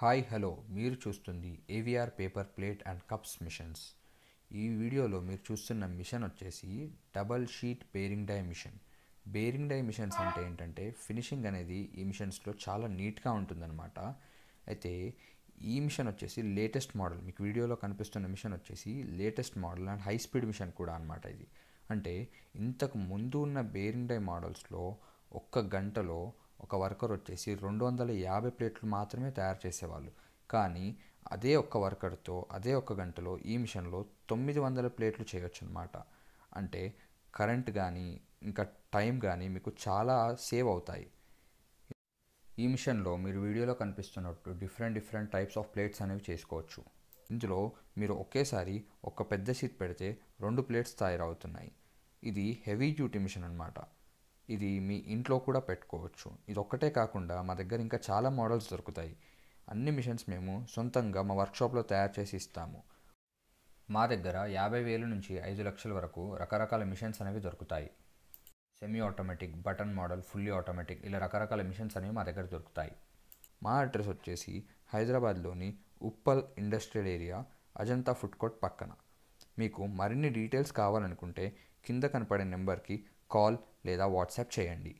hi hello మీరు చూస్తుంది AVR paper plate and cups machines ఈ వీడియోలో మీరు చూస్తున్న మిషన్ వచ్చేసి double sheet bearing die machine bearing die machines అంటే ఏంటంటే ఫినిషింగ్ అనేది ఈ మిషన్స్లో చాలా నీట్గా ఉంటుందన్నమాట అయితే ఈ మిషన్ వచ్చేసి లేటెస్ట్ మోడల్ మీకు వీడియోలో కనిపిస్తున్న మిషన్ వచ్చేసి latest model and high speed machine కూడా అనమాట ఇది అంటే ఇంతకు ముందు ఉన్న బేరింగ్ డై మోడల్స్లో ఒక్క గంటలో ఒక వర్కర్ వచ్చేసి రెండు వందల యాభై ప్లేట్లు మాత్రమే తయారు చేసేవాళ్ళు కానీ అదే ఒక్క వర్కర్తో అదే ఒక్క గంటలో ఈ మిషన్లో తొమ్మిది వందల ప్లేట్లు చేయవచ్చు అనమాట అంటే కరెంట్ కానీ ఇంకా టైం కానీ మీకు చాలా సేవ్ అవుతాయి ఈ మిషన్లో మీరు వీడియోలో కనిపిస్తున్నట్టు different different types of plates అనేవి చేసుకోవచ్చు ఇందులో మీరు ఒకేసారి ఒక పెద్ద షీట్ పెడితే రెండు ప్లేట్స్ తయారవుతున్నాయి ఇది హెవీ డ్యూటీ మిషన్ అనమాట ఇది మీ ఇంట్లో కూడా పెట్టుకోవచ్చు ఇది ఒక్కటే కాకుండా మా దగ్గర ఇంకా చాలా మోడల్స్ దొరుకుతాయి అన్ని మిషన్స్ మేము సొంతంగా మా వర్క్షాప్లో తయారు చేసి ఇస్తాము మా దగ్గర యాభై వేలు నుంచి ఐదు లక్షల వరకు రకరకాల మిషన్స్ అనేవి దొరుకుతాయి semi automatic button model fully automatic ఇలా రకరకాల మిషన్స్ అనేవి మా దగ్గర దొరుకుతాయి మా అడ్రస్ వచ్చేసి హైదరాబాద్లోని Uppal industrial area Ajanta food court పక్కన మీకు మరిన్ని డీటెయిల్స్ కావాలనుకుంటే కింద కనపడే నెంబర్కి కాల్ లేదా వాట్సాప్ చేయండి